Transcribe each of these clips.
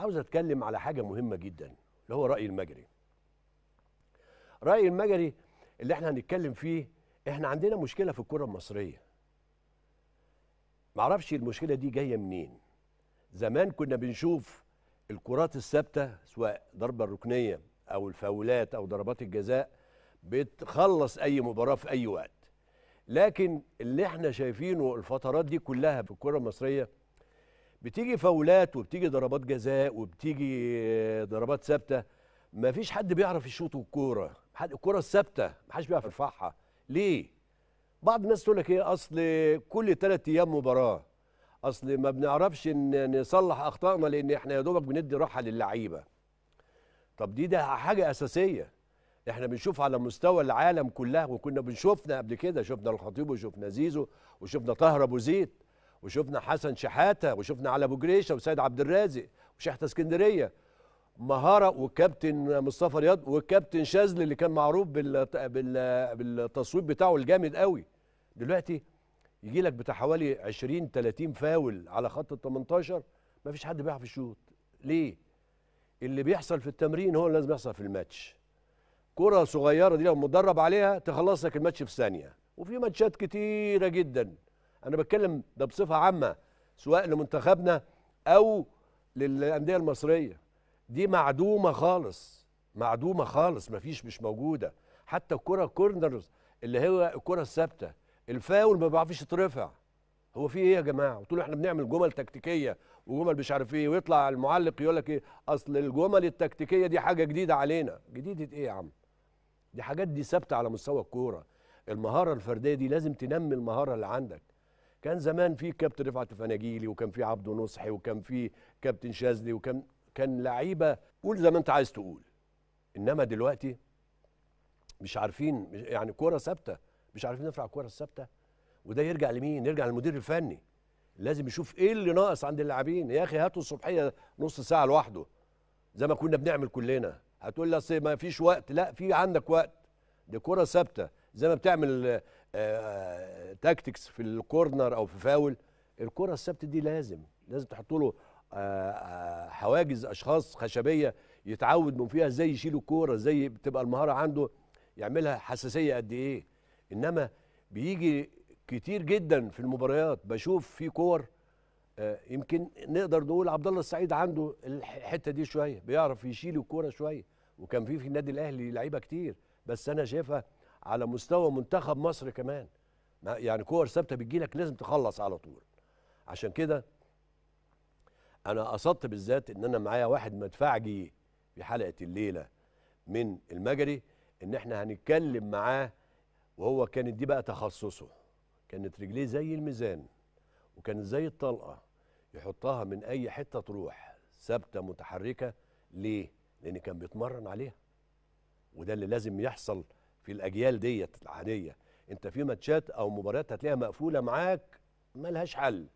عاوز اتكلم على حاجه مهمه جدا اللي هو راي المجري راي المجري اللي احنا هنتكلم فيه احنا عندنا مشكله في الكره المصريه معرفش المشكله دي جايه منين زمان كنا بنشوف الكرات الثابته سواء ضربه الركنيه او الفاولات او ضربات الجزاء بتخلص اي مباراه في اي وقت لكن اللي احنا شايفينه الفترات دي كلها في الكره المصريه بتيجي فاولات وبتيجي ضربات جزاء وبتيجي آه، ضربات ثابته ما فيش حد بيعرف يشوط الكوره الكوره الثابته ما حدش بيعرف يرفعها ليه بعض الناس تقول لك ايه اصل كل ثلاث ايام مباراه اصل ما بنعرفش ان نصلح اخطائنا لان احنا يا دوبك بندي راحه للعيبه طب دي ده حاجه اساسيه احنا بنشوف على مستوى العالم كلها وكنا بنشوفنا قبل كده شفنا الخطيب وشفنا زيزو وشفنا طاهر ابو زيد وشفنا حسن شحاته وشفنا علي ابو جريشه وسيد عبد الرازق وشحته اسكندريه مهاره وكابتن مصطفى رياض وكابتن شاذلي اللي كان معروف بالتصويب بتاعه الجامد قوي دلوقتي يجي لك بتاع حوالي 20 30 فاول على خط ال 18 ما فيش حد بيعرف يشوط ليه؟ اللي بيحصل في التمرين هو اللي لازم يحصل في الماتش كرة صغيرة دي لو مدرب عليها تخلص لك الماتش في ثانية وفي ماتشات كتيرة جدا انا بتكلم ده بصفه عامه سواء لمنتخبنا او للانديه المصريه دي معدومه خالص معدومه خالص مفيش مش موجوده حتى الكره كورنرز اللي هو الكره الثابته الفاول ما بيعرفش يترفع هو في ايه يا جماعه وطول احنا بنعمل جمل تكتيكيه وجمل مش عارف ايه ويطلع المعلق يقول لك ايه اصل الجمل التكتيكيه دي حاجه جديده علينا جديده ايه يا عم دي حاجات دي ثابته على مستوى الكوره المهاره الفرديه دي لازم تنمي المهاره اللي عندك كان زمان في كابتن رفعت فناجيلي وكان في عبده نصحي وكان في كابتن شاذلي وكان كان لعيبه قول زي ما انت عايز تقول انما دلوقتي مش عارفين يعني كوره ثابته مش عارفين نرفع الكوره الثابته وده يرجع لمين؟ يرجع للمدير الفني لازم يشوف ايه اللي ناقص عند اللاعبين يا اخي هاتوا الصبحيه نص ساعه لوحده زي ما كنا بنعمل كلنا هتقول لي اصل ما فيش وقت لا في عندك وقت دي كوره ثابته زي ما بتعمل تاكتكس آه، في الكورنر او في فاول الكره الثابته دي لازم لازم تحط له آه، آه، حواجز اشخاص خشبيه يتعود من فيها ازاي يشيل الكوره ازاي بتبقى المهاره عنده يعملها حساسيه قد ايه انما بيجي كتير جدا في المباريات بشوف في كور يمكن نقدر نقول عبد الله السعيد عنده الحته دي شويه بيعرف يشيل الكوره شويه وكان في في النادي الاهلي لعيبه كتير بس انا شايفها على مستوى منتخب مصر كمان يعني كور ثابته بتجيلك لازم تخلص على طول عشان كده انا قصدت بالذات ان انا معايا واحد مدفعجي في حلقه الليله من المجري ان احنا هنتكلم معاه وهو كانت دي بقى تخصصه كانت رجليه زي الميزان وكانت زي الطلقه يحطها من اي حته تروح ثابته متحركه ليه لان كان بيتمرن عليها وده اللي لازم يحصل في الاجيال ديت العاديه انت في ماتشات او مباريات هتلاقيها مقفوله معاك ملهاش حل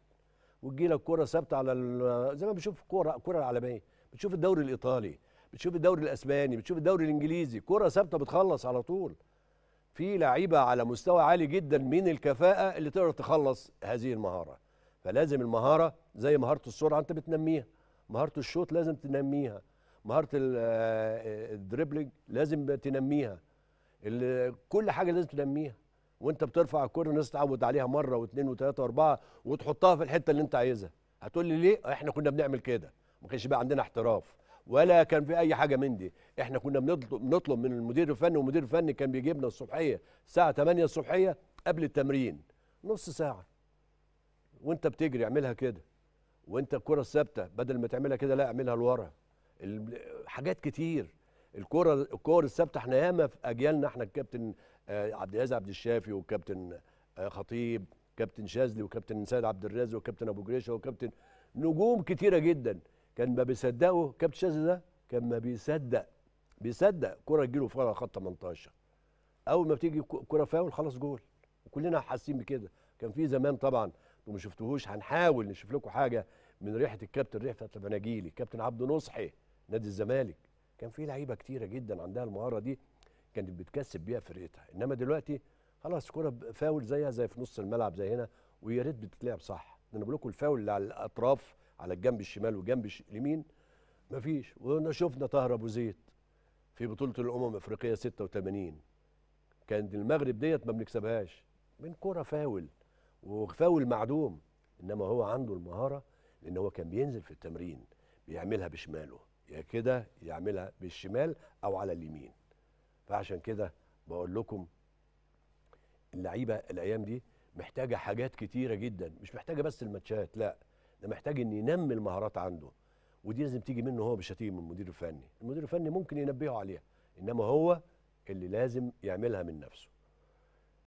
وتجي لك كوره ثابته على زي ما بنشوف الكوره الكوره العالميه بتشوف الدوري الايطالي بتشوف الدوري الاسباني بتشوف الدوري الانجليزي كوره ثابته بتخلص على طول في لعيبه على مستوى عالي جدا من الكفاءه اللي تقدر تخلص هذه المهاره فلازم المهاره زي مهاره السرعه انت بتنميها مهاره الشوط لازم تنميها مهاره آه، آه، الدريبلينج لازم تنميها اللي كل حاجه لازم تنميها وانت بترفع الكره الناس تعود عليها مره واثنين وثلاثه واربعه وتحطها في الحته اللي انت عايزها هتقول لي ليه احنا كنا بنعمل كده ما كانش بقى عندنا احتراف ولا كان في اي حاجه من دي احنا كنا بنطلب من المدير الفني والمدير الفني كان بيجيبنا الصبحيه الساعه 8 الصبحيه قبل التمرين نص ساعه وانت بتجري اعملها كده وانت الكره الثابته بدل ما تعملها كده لا اعملها لورا حاجات كتير الكوره الكور الثابته احنا ياما في اجيالنا احنا الكابتن آه، عبد العزيز عبد الشافي والكابتن آه، خطيب كابتن شاذلي وكابتن سيد عبد الرازق وكابتن ابو جريشه وكابتن نجوم كتيره جدا كان ما بيصدقوا كابتن شاذلي ده كان ما بيصدق بيصدق كره تجيله فوق خط 18 اول ما بتيجي كره فاول خلاص جول وكلنا حاسين بكده كان في زمان طبعا لو ما شفتوهوش هنحاول نشوف لكم حاجه من ريحه الكابتن ريحه بناجيلي كابتن عبد نصحي نادي الزمالك كان في لعيبه كتيره جدا عندها المهاره دي كانت بتكسب بيها فرقتها انما دلوقتي خلاص كره فاول زيها زي في نص الملعب زي هنا ويا ريت بتتلعب صح ده انا بقول لكم الفاول اللي على الاطراف على الجنب الشمال والجنب اليمين مفيش وشفنا طاهر ابو زيد في بطوله الامم الافريقيه 86 كانت المغرب ديت ما بنكسبهاش من كره فاول وفاول معدوم انما هو عنده المهاره لان هو كان بينزل في التمرين بيعملها بشماله يا كده يعملها بالشمال او على اليمين فعشان كده بقول لكم اللعيبه الايام دي محتاجه حاجات كتيره جدا مش محتاجه بس الماتشات لا ده محتاج ان ينمي المهارات عنده ودي لازم تيجي منه هو مش من المدير الفني المدير الفني ممكن ينبهه عليها انما هو اللي لازم يعملها من نفسه